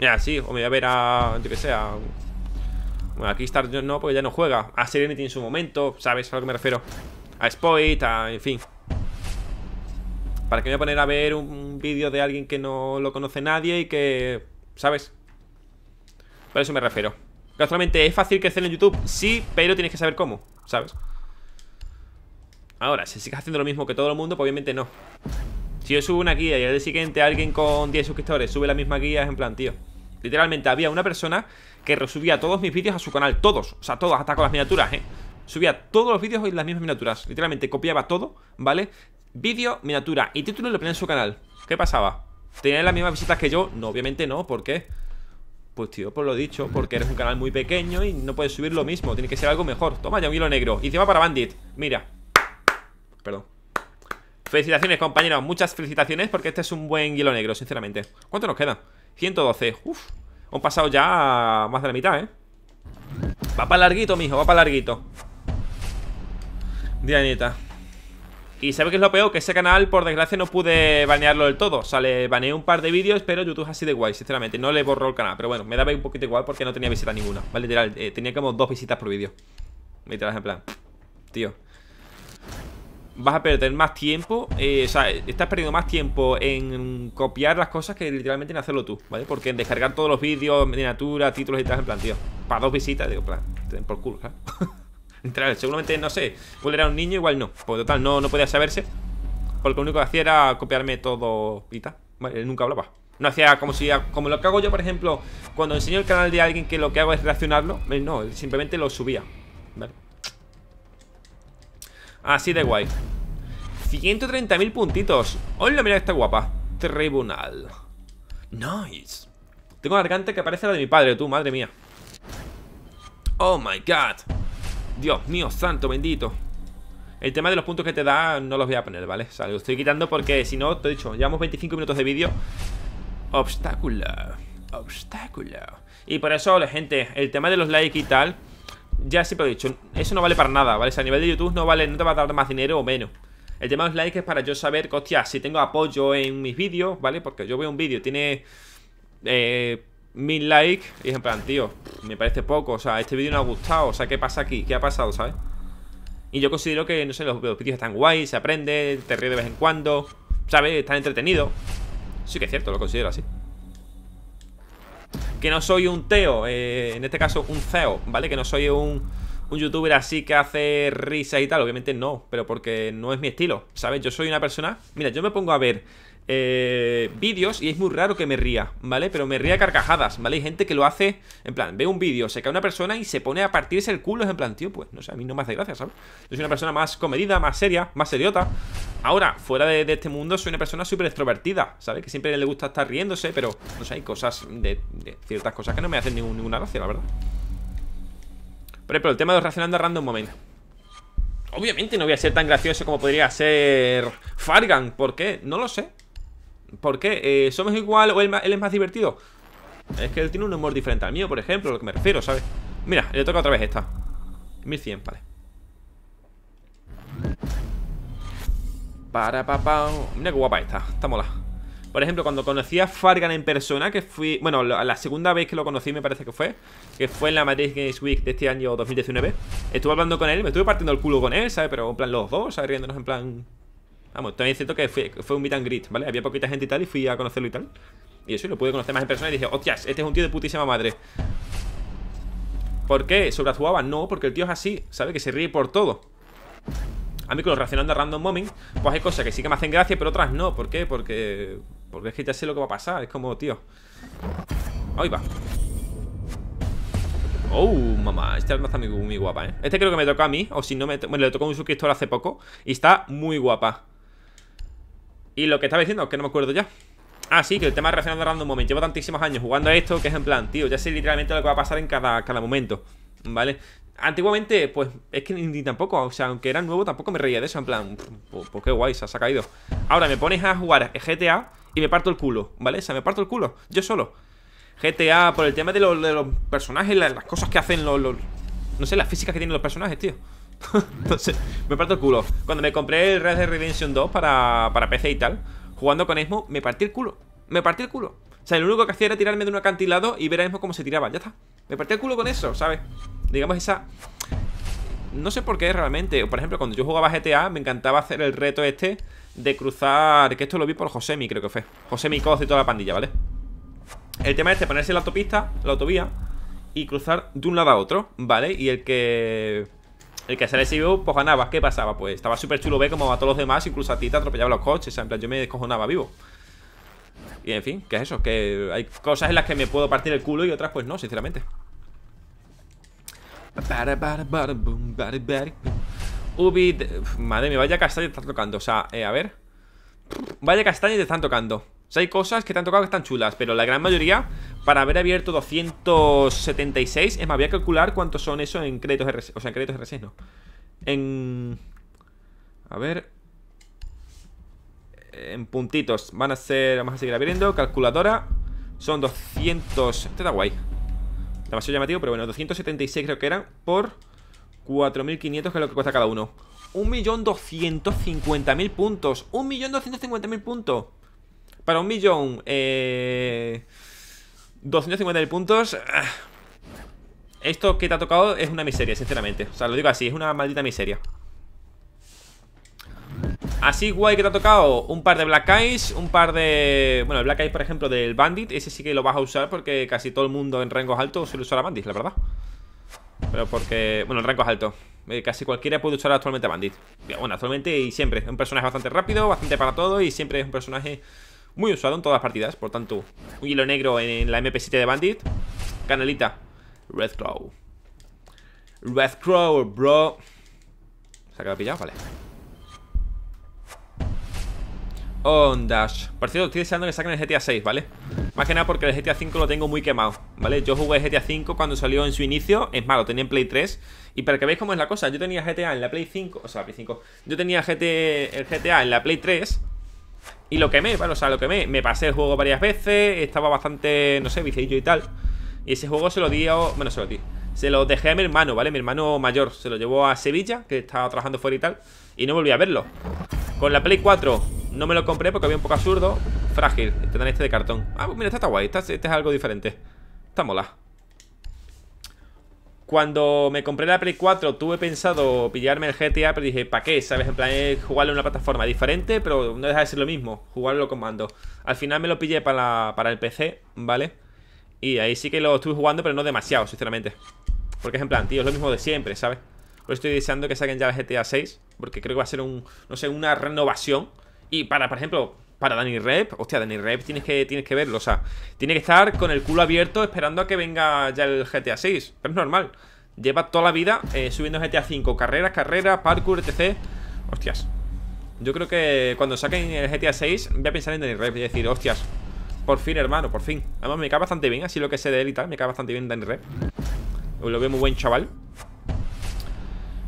Ya, sí, o me voy a ver a... Yo que sé, Bueno, aquí Star no, pues ya no juega A Serenity en su momento, ¿sabes? A lo que me refiero A Spoit, a... en fin ¿Para que me voy a poner a ver un, vídeo de alguien que no lo conoce nadie y que... ¿Sabes? Por eso me refiero. Casualmente es fácil crecer en YouTube, sí, pero tienes que saber cómo, ¿sabes? Ahora, si sigues haciendo lo mismo que todo el mundo, pues obviamente no. Si yo subo una guía y al día siguiente alguien con 10 suscriptores sube la misma guía, es en plan, tío. Literalmente había una persona que resubía todos mis vídeos a su canal, todos, o sea, todos, hasta con las miniaturas, ¿eh? Subía todos los vídeos y las mismas miniaturas, literalmente copiaba todo, ¿vale? Vídeo, miniatura y título lo ponía en su canal ¿Qué pasaba? ¿Tenía las mismas visitas que yo? No, obviamente no, ¿por qué? Pues tío, por lo dicho, porque eres un canal muy pequeño y no puedes subir lo mismo, tiene que ser algo mejor Toma ya un hilo negro, y encima para Bandit, mira Perdón Felicitaciones compañeros, muchas felicitaciones porque este es un buen hilo negro, sinceramente ¿Cuánto nos queda? 112, Uf Hemos pasado ya más de la mitad, ¿eh? Va para larguito, mijo, va para larguito Dianita y ¿sabes qué es lo peor? Que ese canal, por desgracia, no pude banearlo del todo O sea, le baneé un par de vídeos, pero YouTube es así de guay, sinceramente No le borró el canal, pero bueno, me daba un poquito igual porque no tenía visita ninguna Vale, literal, eh, tenía como dos visitas por vídeo Literal, en plan, tío Vas a perder más tiempo eh, O sea, estás perdiendo más tiempo en copiar las cosas que literalmente en hacerlo tú ¿Vale? Porque en descargar todos los vídeos, miniaturas, títulos y tal En plan, tío, para dos visitas, digo, plan, por culo, seguramente, no sé Igual era un niño, igual no Por total, no, no podía saberse Porque lo único que hacía era copiarme todo y tal Vale, él nunca hablaba no hacía como si como lo que hago yo, por ejemplo, cuando enseño el canal de alguien que lo que hago es reaccionarlo, no, él simplemente lo subía. Vale. Así de guay. 130.000 puntitos. Hola, mira está guapa. Tribunal. Nice. Tengo garganta que parece la de mi padre, tú, madre mía. Oh my god. Dios mío, santo, bendito. El tema de los puntos que te da no los voy a poner, ¿vale? O sea, los estoy quitando porque si no, te he dicho, llevamos 25 minutos de vídeo. Obstáculo. Obstáculo. Y por eso, gente, el tema de los likes y tal, ya siempre lo he dicho, eso no vale para nada, ¿vale? O sea, a nivel de YouTube no vale, no te va a dar más dinero o menos. El tema de los likes es para yo saber, hostia, si tengo apoyo en mis vídeos, ¿vale? Porque yo veo un vídeo, tiene... Eh, mil likes Y es en plan, tío, me parece poco O sea, este vídeo no ha gustado, o sea, ¿qué pasa aquí? ¿Qué ha pasado, sabes? Y yo considero que, no sé, los, los están guay, se aprende Te ríes de vez en cuando, ¿sabes? Están entretenidos Sí que es cierto, lo considero así Que no soy un teo eh, En este caso, un CEO, ¿vale? Que no soy un, un youtuber así que hace risas y tal Obviamente no, pero porque no es mi estilo ¿Sabes? Yo soy una persona... Mira, yo me pongo a ver eh, vídeos y es muy raro que me ría, ¿vale? Pero me ría carcajadas, ¿vale? Hay gente que lo hace, en plan, ve un vídeo, se cae una persona y se pone a partirse el culo, es en plan, tío, pues, no sé, a mí no me hace gracia, ¿sabes? Yo soy una persona más comedida, más seria, más seriota. Ahora, fuera de, este mundo, soy una persona súper extrovertida, ¿sabes? Que siempre le gusta estar riéndose, pero, no sé, hay cosas, de, ciertas cosas que no me hacen ninguna gracia, la verdad. Por el tema de reaccionando a random moment. Obviamente no voy a ser tan gracioso como podría ser Fargan. ¿Por qué? No lo sé. ¿Por qué? Eh, ¿Somos igual o él, es más divertido? Es que él tiene un humor diferente al mío, por ejemplo, a lo que me refiero, ¿sabes? Mira, le toca otra vez esta 1100, vale Para papá oh, Mira qué guapa esta, está mola Por ejemplo, cuando conocí a Fargan en persona Que fui, bueno, la segunda vez que lo conocí Me parece que fue, que fue en la Matrix Games Week De este año 2019 Estuve hablando con él, me estuve partiendo el culo con él, ¿sabes? Pero en plan los dos, ¿sabes? Riéndonos en plan Vamos, también siento que fue, un meet and greet, ¿vale? Había poquita gente y tal y fui a conocerlo y tal Y eso, y lo pude conocer más en persona y dije Hostias, este es un tío de putísima madre ¿Por qué? ¿Sobreactuaba? No, porque el tío es así, ¿sabes? Que se ríe por todo A mí con los reaccionando a random moment Pues hay cosas que sí que me hacen gracia, pero otras no ¿Por qué? Porque... Porque es que ya sé lo que va a pasar Es como, tío Ahí va Oh, mamá, Este arma está muy, guapa, ¿eh? Este creo que me tocó a mí, o si no me... Bueno, le tocó a un suscriptor hace poco Y está muy guapa y lo que estaba diciendo, que no me acuerdo ya Ah, sí, que el tema relacionado a random momento Llevo tantísimos años jugando a esto que es en plan Tío, ya sé literalmente lo que va a pasar en cada, cada momento ¿Vale? Antiguamente, pues, es que ni, tampoco, o sea, aunque era nuevo Tampoco me reía de eso, en plan, pues, qué guay, se ha caído Ahora me pones a jugar GTA Y me parto el culo, ¿vale? O sea, me parto el culo, yo solo GTA, por el tema de, los, de los personajes, las, cosas que hacen los... No sé, las físicas que tienen los personajes, tío Entonces me parto el culo. Cuando me compré el Red Dead Redemption 2 para, para PC y tal, jugando con Esmo, me partí el culo. Me partí el culo. O sea, lo único que hacía era tirarme de un acantilado y ver a Esmo cómo se tiraba. Ya está. Me partí el culo con eso, ¿sabes? Digamos esa... No sé por qué realmente. Por ejemplo, cuando yo jugaba GTA, me encantaba hacer el reto este de cruzar... Que esto lo vi por Josemi, creo que fue. Josemi Coz y toda la pandilla, ¿vale? El tema es este, ponerse en la autopista, la autovía, y cruzar de un lado a otro, ¿vale? Y el que el que sale vivo, pues ganaba ¿Qué pasaba? Pues estaba súper chulo ver como a a los demás, incluso a ti te atropellaba los coches. O sea, En plan, yo me descojonaba vivo. Y en fin, ¿qué es eso? Que hay cosas en las que me puedo partir el culo y otras pues no, sinceramente. Ubi, madre mía, vaya castaña te están tocando. O sea, eh, a ver. Vaya castaña te están tocando. O pues sea, hay cosas que te han tocado que están chulas Pero la gran mayoría, para haber abierto 276 Es más, voy a calcular cuántos son eso en créditos O sea, en créditos RC, no En... A ver En puntitos Van a ser... Vamos a seguir abriendo Calculadora Son 200... Este da guay Demasiado llamativo, pero bueno 276 creo que eran Por 4.500 que es lo que cuesta cada uno 1.250.000 puntos 1.250.000 puntos para un millón, eh, 250.000 puntos. Eh, esto que te ha tocado es una miseria, sinceramente. O sea, lo digo así, es una maldita miseria. Así guay que te ha tocado un par de Black Eyes, un par de... Bueno, el Black Eyes, por ejemplo, del Bandit, ese sí que lo vas a usar porque casi todo el mundo en rangos altos suele usar a Bandit, la verdad. Pero porque... Bueno, en rangos altos. Eh, casi cualquiera puede usar actualmente a Bandit. Bueno, actualmente y siempre. Es un personaje bastante rápido, bastante para todo y siempre es un personaje muy usado en todas las partidas, por tanto Un hilo negro en la MP7 de Bandit Canalita Red Crow Red Crow, bro ¿Se ha quedado pillado? Vale On Dash Por cierto, estoy deseando que saquen el GTA 6, ¿vale? Más que nada porque el GTA 5 lo tengo muy quemado, ¿vale? Yo jugué GTA 5 cuando salió en su inicio Es malo, tenía en Play 3 Y para que veáis cómo es la cosa Yo tenía GTA en la Play 5 O sea, Play 5 Yo tenía GT, el GTA en la Play 3 y lo quemé, bueno, o sea, lo quemé Me pasé el juego varias veces, estaba bastante, no sé, vicillo y tal Y ese juego se lo di, a, bueno, se lo di Se lo dejé a mi hermano, ¿vale? Mi hermano mayor Se lo llevó a Sevilla, que estaba trabajando fuera y tal Y no volví a verlo Con la Play 4 no me lo compré porque había un poco absurdo Frágil, este este de cartón Ah, pues mira, este está guay, este, este es algo diferente Está mola cuando me compré la Play 4 tuve pensado pillarme el GTA, pero dije, ¿para qué? ¿Sabes? En plan es jugarlo en una plataforma diferente, pero no deja de ser lo mismo, jugarlo con mando. Al final me lo pillé para, el PC, ¿vale? Y ahí sí que lo estuve jugando, pero no demasiado, sinceramente. Porque es en plan, tío, es lo mismo de siempre, ¿sabes? eso estoy deseando que saquen ya el GTA 6, porque creo que va a ser un, no sé, una renovación. Y para, por ejemplo, para Danny Rep. Hostia, Danny Rep tienes que, tienes que verlo. O sea, tiene que estar con el culo abierto esperando a que venga ya el GTA 6. Pero es normal. Lleva toda la vida eh, subiendo GTA 5. Carreras, carreras, parkour, etc. Hostias. Yo creo que cuando saquen el GTA 6 voy a pensar en Danny Rep y decir, hostias. Por fin, hermano, por fin. Además, me cae bastante bien, así lo que sé de él y tal. Me cae bastante bien Danny Rep. Lo veo muy buen chaval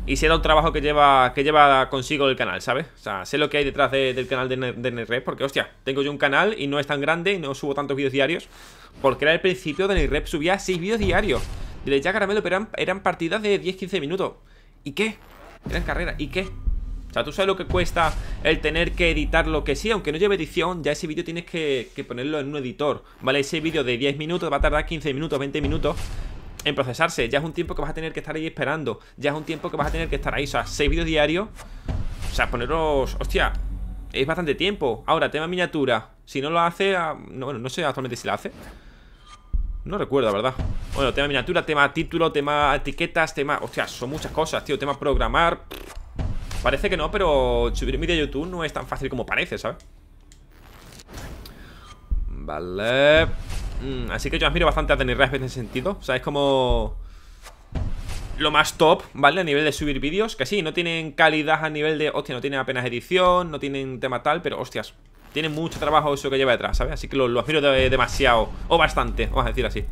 y será un trabajo que lleva, que lleva consigo el canal, ¿sabes? O sea, sé lo que hay detrás del canal de, de porque hostia, tengo yo un canal y no es tan grande y no subo tantos vídeos diarios, porque era el principio de NetRep, subía 6 vídeos diarios. De ya Caramelo, pero eran, partidas de 10-15 minutos. ¿Y qué? Eran carreras, ¿y qué? O sea, tú sabes lo que cuesta el tener que editar lo que sí, aunque no lleve edición, ya ese vídeo tienes que, que, ponerlo en un editor, ¿vale? Ese vídeo de 10 minutos va a tardar 15 minutos, 20 minutos en procesarse. Ya es un tiempo que vas a tener que estar ahí esperando. Ya es un tiempo que vas a tener que estar ahí. O sea, 6 vídeos diarios. O sea, poneros... Hostia, es bastante tiempo. Ahora, tema miniatura. Si no lo hace... Ah, no, bueno, no sé actualmente si lo hace. No recuerdo, verdad. Bueno, tema miniatura, tema título, tema etiquetas, tema... Hostia, son muchas cosas, tío. Tema programar... Parece que no, pero subir vídeo a YouTube no es tan fácil como parece, ¿sabes? Vale... Mm, así que yo admiro bastante a tener en ese sentido. O sea, es como lo más top, ¿vale? A nivel de subir vídeos. Que sí, no tienen calidad a nivel de, hostia, no tienen apenas edición, no tienen tema tal, pero hostias, tienen mucho trabajo eso que lleva detrás, ¿sabes? Así que lo, lo admiro demasiado, o bastante, vamos a decir así.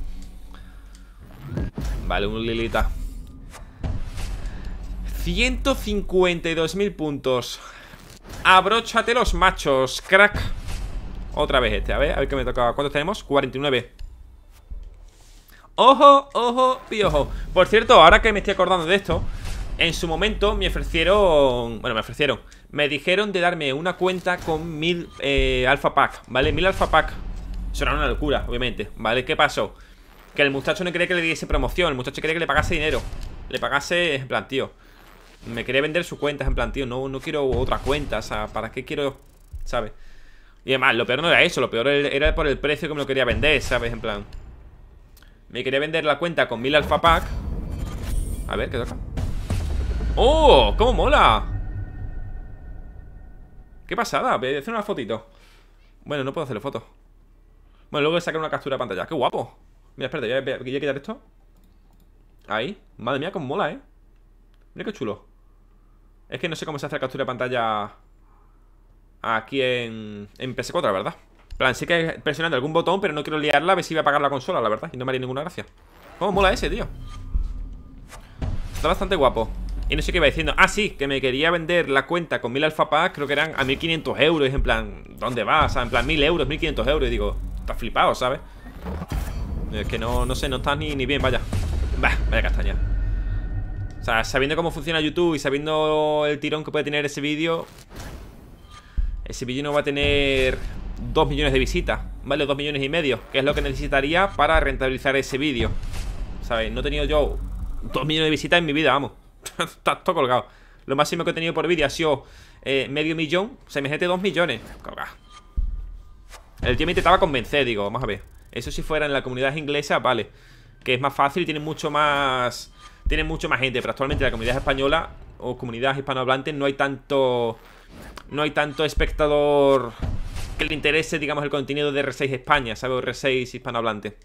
Vale, un Lilita. 152.000 puntos. Abróchate los machos, crack. Otra vez este, a ver, a ver qué me tocaba ¿Cuántos tenemos? 49 Ojo, ojo, piojo Por cierto, ahora que me estoy acordando de esto En su momento me ofrecieron Bueno, me ofrecieron Me dijeron de darme una cuenta con 1000 eh, alfa pack, ¿vale? 1000 alfa pack será una locura, obviamente, ¿vale? ¿Qué pasó? Que el muchacho no quería que le diese promoción El muchacho quería que le pagase dinero Le pagase, en plan, tío Me quería vender su cuentas, en plan, tío No, no quiero otra cuenta, o sea, ¿para qué quiero...? ¿Sabes? Y además, lo peor no era eso, lo peor era por el precio que me lo quería vender, ¿sabes? En plan... Me quería vender la cuenta con 1000 alfa pack. A ver, ¿qué toca? ¡Oh! ¡Cómo mola! ¡Qué pasada! Voy a hacer una fotito. Bueno, no puedo hacerle fotos. Bueno, luego voy a sacar una captura de pantalla. ¡Qué guapo! Mira, espérate, voy a, voy quitar esto. Ahí. Madre mía, cómo mola, ¿eh? Mira qué chulo. Es que no sé cómo se hace la captura de pantalla aquí en, en PS4, la verdad plan, sí que presionando algún botón, pero no quiero liarla a ver si va a apagar la consola, la verdad. Y no me haría ninguna gracia. ¿Cómo oh, mola ese, tío? Está bastante guapo. Y no sé qué iba diciendo. Ah, sí, que me quería vender la cuenta con 1000 alfa packs, creo que eran a 1500 euros. En plan, ¿dónde vas? O sea, en plan, 1000 euros, 1500 euros. Y digo, Está flipado, ¿sabes? Es que no, no sé, no está ni, bien, vaya. vaya castaña. O sea, sabiendo cómo funciona YouTube y sabiendo el tirón que puede tener ese vídeo, ese vídeo no va a tener 2 millones de visitas, ¿vale? 2 millones y medio, que es lo que necesitaría para rentabilizar ese vídeo. ¿Sabes? No he tenido yo 2 millones de visitas en mi vida, vamos. Está todo colgado. Lo máximo que he tenido por vídeo ha sido eh, medio millón. O sea, 2 millones. Colgado. El tío me intentaba convencer, digo, vamos a ver. Eso si fuera en la comunidad inglesa, vale. Que es más fácil y tiene mucho más... Tiene mucho más gente, pero actualmente en la comunidad española o comunidad hispanohablante no hay tanto no hay tanto espectador que le interese, digamos, el contenido de R6 España, ¿sabes? R6 hispanohablante.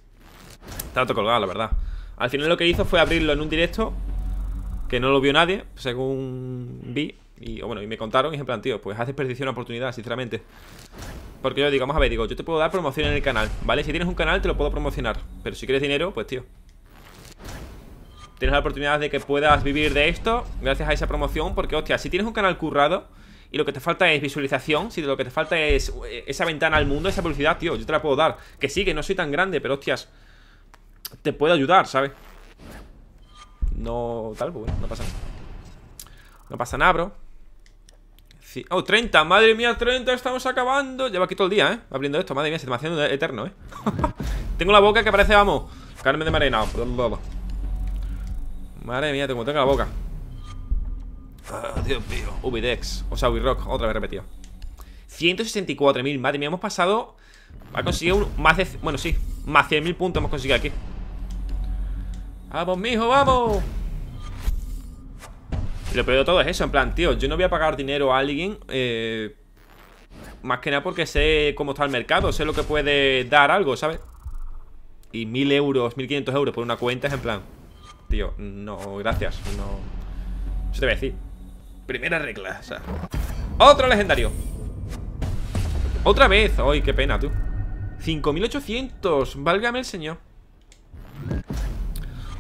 Está todo colgado, la verdad. Al final lo que hizo fue abrirlo en un directo que no lo vio nadie, según vi. Y bueno, y me contaron y en plan, tío, pues hace perdición una oportunidad, sinceramente. Porque yo digo, vamos a ver, digo, yo te puedo dar promoción en el canal, ¿vale? Si tienes un canal te lo puedo promocionar, pero si quieres dinero, pues tío. Tienes la oportunidad de que puedas vivir de esto gracias a esa promoción, porque hostia, si tienes un canal currado, y lo que te falta es visualización, si lo que te falta es eh, esa ventana al mundo, esa velocidad, tío, yo te la puedo dar. Que sí, que no soy tan grande, pero hostias, te puedo ayudar, ¿sabes? No, tal, pues bueno, no pasa nada. No pasa nada, bro. Oh, 30, madre mía, 30, estamos acabando. lleva aquí todo el día, ¿eh? Abriendo esto, madre mía, se me haciendo eterno, ¿eh? tengo la boca que aparece, vamos, Carmen de Marena. Madre mía, tengo, tengo la boca. Ah, Dios mío. Ubidex. O sea, Ubirock. Otra vez repetido. 164.000. Madre mía, hemos pasado... Ha conseguido más de... Bueno, sí. Más 100.000 puntos hemos conseguido aquí. ¡Vamos, mijo! ¡Vamos! lo peor de todo es eso. En plan, tío, yo no voy a pagar dinero a alguien... Eh, más que nada porque sé cómo está el mercado. Sé lo que puede dar algo, ¿sabes? Y 1.000 euros, 1.500 euros por una cuenta es en plan... Tío, no, gracias. No... Eso te voy a decir. Primera regla, o sea. Otro legendario. Otra vez. Ay, qué pena, tú. 5800. Válgame el señor.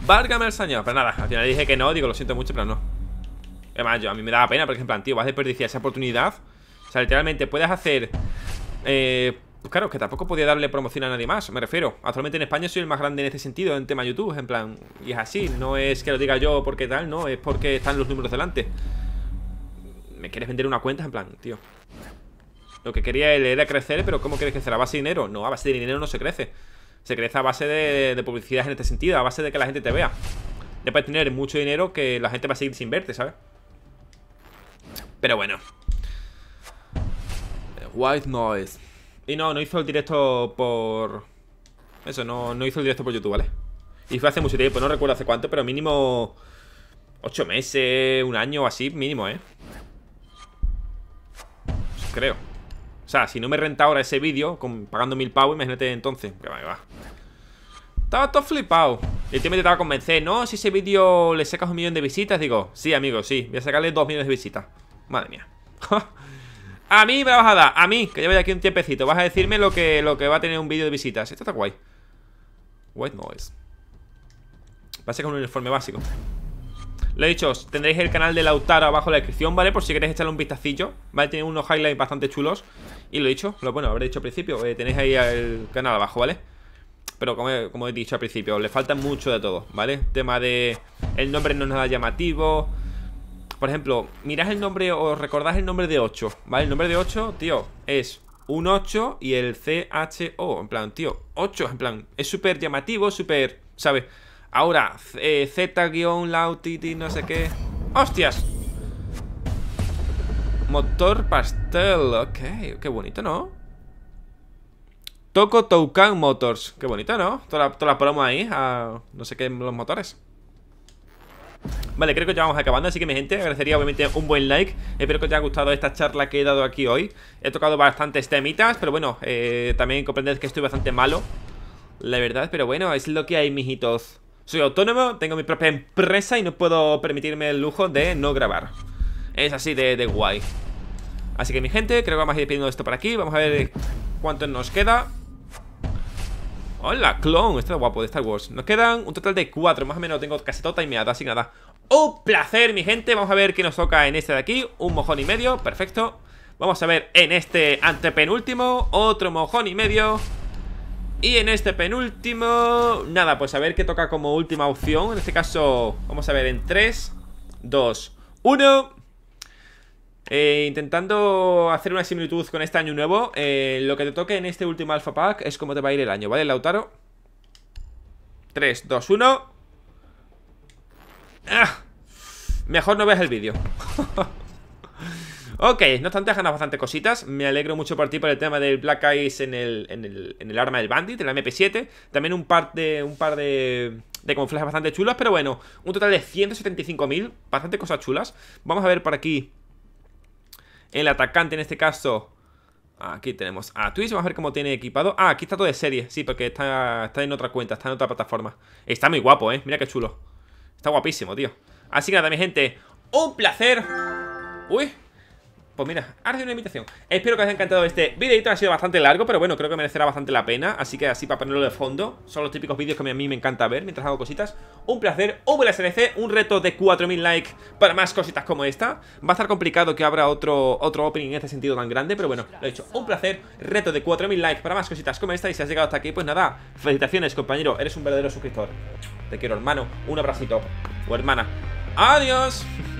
Válgame el señor. Pero pues nada, al final dije que no. Digo, lo siento mucho, pero no. Además, yo, a mí me daba pena, por ejemplo, tío, vas a desperdiciar esa oportunidad. O sea, literalmente puedes hacer. Eh, pues claro, que tampoco podía darle promoción a nadie más, me refiero. Actualmente en España soy el más grande en este sentido, en tema YouTube, en plan. Y es así, no es que lo diga yo porque tal, no, es porque están los números delante me quieres vender una cuenta, en plan, tío. Lo que quería era crecer, pero ¿cómo quieres crecer? ¿A base de dinero? No, a base de dinero no se crece. Se crece a base de, publicidad en este sentido, a base de que la gente te vea. Después de tener mucho dinero que la gente va a seguir sin verte, ¿sabes? Pero bueno. White Noise. Y no, no hizo el directo por... Eso, no, no hizo el directo por YouTube, ¿vale? Y fue hace mucho tiempo, no recuerdo hace cuánto, pero mínimo... 8 meses, un año o así, mínimo, ¿eh? creo O sea, si no me renta ahora ese vídeo Pagando mil pavos, imagínate entonces Que va, que va Estaba todo flipado Y el tío me intentaba convencer No, si ese vídeo le sacas un millón de visitas Digo, sí, amigo, sí Voy a sacarle dos millones de visitas Madre mía A mí me la vas a dar, a mí Que llevo aquí un tiempecito Vas a decirme lo que, lo que va a tener un vídeo de visitas Esto está guay White noise Parece que un uniforme básico lo he dicho, tendréis el canal de Lautaro abajo en la descripción, ¿vale? Por si queréis echarle un vistacillo, ¿vale? Tiene unos highlights bastante chulos. Y lo he dicho, lo bueno, habré dicho al principio, eh, tenéis ahí el canal abajo, ¿vale? Pero como he, dicho al principio, le falta mucho de todo, ¿vale? Tema de... El nombre no es nada llamativo. Por ejemplo, mirad el nombre o recordad el nombre de 8, ¿vale? El nombre de 8, tío, es un 8 y el C-H-O En plan, tío, 8, en plan, es súper llamativo, súper, ¿sabes? Ahora, eh, Z-Lautiti, no sé qué. ¡Hostias! Motor pastel. Ok, qué bonito, ¿no? Toco Toucan Motors. Qué bonito, ¿no? Toda la, toda ahí. A no sé qué, los motores. Vale, creo que ya vamos acabando, así que mi gente, agradecería obviamente un buen like Espero que os haya gustado esta charla que he dado aquí hoy He tocado bastantes temitas, pero bueno, eh, también comprended que estoy bastante malo La verdad, pero bueno, es lo que hay, mijitos soy autónomo, tengo mi propia empresa y no puedo permitirme el lujo de no grabar. Es así de, guay. Así que mi gente, creo que vamos a ir pidiendo esto por aquí. Vamos a ver cuánto nos queda. Hola, clon, está guapo de Star Wars Nos quedan un total de cuatro, más o menos Tengo casi todo tota timeado, así nada Un placer, mi gente, vamos a ver qué nos toca en este de aquí Un mojón y medio, perfecto Vamos a ver en este antepenúltimo Otro mojón y medio y en este penúltimo... Nada, pues a ver qué toca como última opción. En este caso, vamos a ver en 3, 2, 1... intentando hacer una similitud con este año nuevo eh, Lo que te toque en este último Alpha pack es cómo te va a ir el año, ¿vale, Lautaro? 3, 2, 1 Mejor no veas el vídeo Ok, no obstante, has bastante cositas. Me alegro mucho por ti por el tema del Black Eyes en el, en el, arma del Bandit, en la MP7. También un par de. un par de. De bastante chulos, pero bueno, un total de 175.000, bastante cosas chulas. Vamos a ver por aquí el atacante en este caso. Aquí tenemos a Twitch, vamos a ver cómo tiene equipado. Ah, aquí está todo de serie, sí, porque está, está en otra cuenta, está en otra plataforma. Está muy guapo, ¿eh? Mira qué chulo. Está guapísimo, tío. Así que nada, mi gente, un placer. Uy, pues mira, ha una invitación Espero que os haya encantado este videito Ha sido bastante largo, pero bueno, creo que merecerá bastante la pena Así que así para ponerlo de fondo Son los típicos vídeos que a mí me encanta ver mientras hago cositas Un placer, VLSNC Un reto de 4000 likes para más cositas como esta Va a estar complicado que abra otro, otro opening en este sentido tan grande Pero bueno, lo he dicho, un placer Reto de 4000 likes para más cositas como esta Y si has llegado hasta aquí, pues nada, felicitaciones compañero Eres un verdadero suscriptor Te quiero hermano, un abracito O hermana, adiós